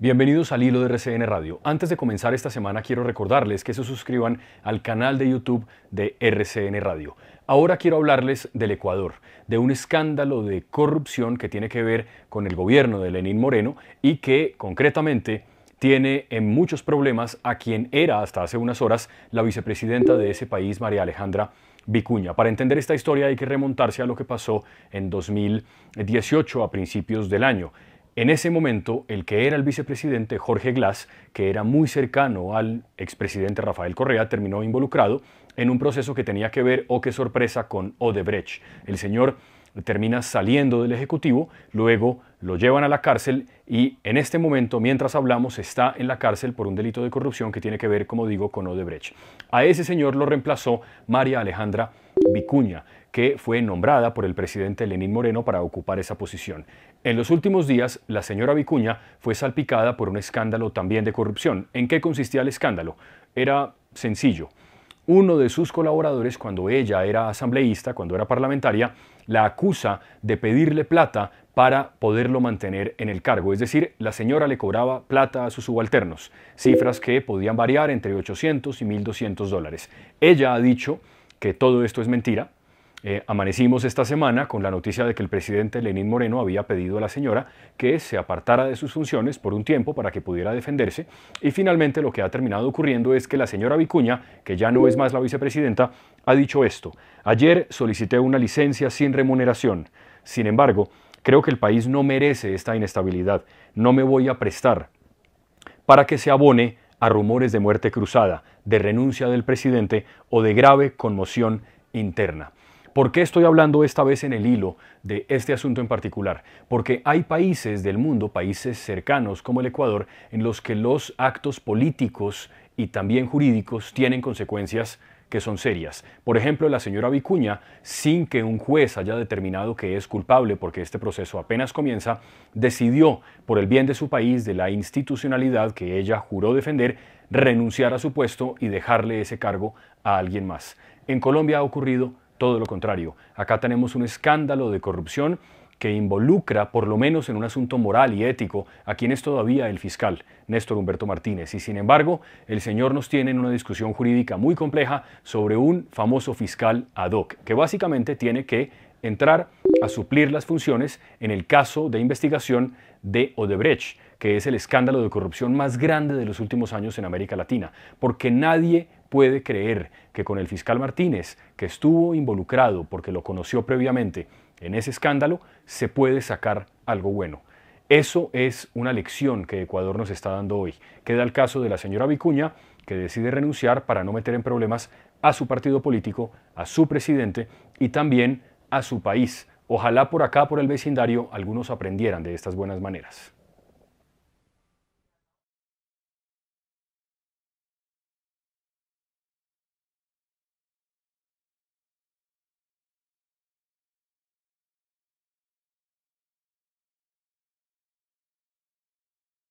Bienvenidos al hilo de RCN Radio. Antes de comenzar esta semana quiero recordarles que se suscriban al canal de YouTube de RCN Radio. Ahora quiero hablarles del Ecuador, de un escándalo de corrupción que tiene que ver con el gobierno de Lenín Moreno y que concretamente tiene en muchos problemas a quien era hasta hace unas horas la vicepresidenta de ese país, María Alejandra Vicuña. Para entender esta historia hay que remontarse a lo que pasó en 2018 a principios del año. En ese momento, el que era el vicepresidente, Jorge Glass, que era muy cercano al expresidente Rafael Correa, terminó involucrado en un proceso que tenía que ver, o oh, qué sorpresa, con Odebrecht. El señor termina saliendo del Ejecutivo, luego lo llevan a la cárcel y en este momento, mientras hablamos, está en la cárcel por un delito de corrupción que tiene que ver, como digo, con Odebrecht. A ese señor lo reemplazó María Alejandra Vicuña, que fue nombrada por el presidente Lenín Moreno para ocupar esa posición. En los últimos días, la señora Vicuña fue salpicada por un escándalo también de corrupción. ¿En qué consistía el escándalo? Era sencillo. Uno de sus colaboradores, cuando ella era asambleísta, cuando era parlamentaria, la acusa de pedirle plata para poderlo mantener en el cargo. Es decir, la señora le cobraba plata a sus subalternos, cifras que podían variar entre 800 y 1.200 dólares. Ella ha dicho que todo esto es mentira. Eh, amanecimos esta semana con la noticia de que el presidente Lenín Moreno había pedido a la señora que se apartara de sus funciones por un tiempo para que pudiera defenderse y finalmente lo que ha terminado ocurriendo es que la señora Vicuña, que ya no es más la vicepresidenta, ha dicho esto. Ayer solicité una licencia sin remuneración. Sin embargo, creo que el país no merece esta inestabilidad. No me voy a prestar para que se abone a rumores de muerte cruzada, de renuncia del presidente o de grave conmoción interna. ¿Por qué estoy hablando esta vez en el hilo de este asunto en particular? Porque hay países del mundo, países cercanos como el Ecuador, en los que los actos políticos y también jurídicos tienen consecuencias que son serias. Por ejemplo, la señora Vicuña, sin que un juez haya determinado que es culpable porque este proceso apenas comienza, decidió, por el bien de su país, de la institucionalidad que ella juró defender, renunciar a su puesto y dejarle ese cargo a alguien más. En Colombia ha ocurrido todo lo contrario, acá tenemos un escándalo de corrupción que involucra, por lo menos en un asunto moral y ético, a quien es todavía el fiscal, Néstor Humberto Martínez. Y sin embargo, el señor nos tiene en una discusión jurídica muy compleja sobre un famoso fiscal ad hoc, que básicamente tiene que entrar a suplir las funciones en el caso de investigación de Odebrecht, que es el escándalo de corrupción más grande de los últimos años en América Latina, porque nadie puede creer que con el fiscal Martínez, que estuvo involucrado porque lo conoció previamente en ese escándalo, se puede sacar algo bueno. Eso es una lección que Ecuador nos está dando hoy. Queda el caso de la señora Vicuña, que decide renunciar para no meter en problemas a su partido político, a su presidente y también a su país. Ojalá por acá, por el vecindario, algunos aprendieran de estas buenas maneras.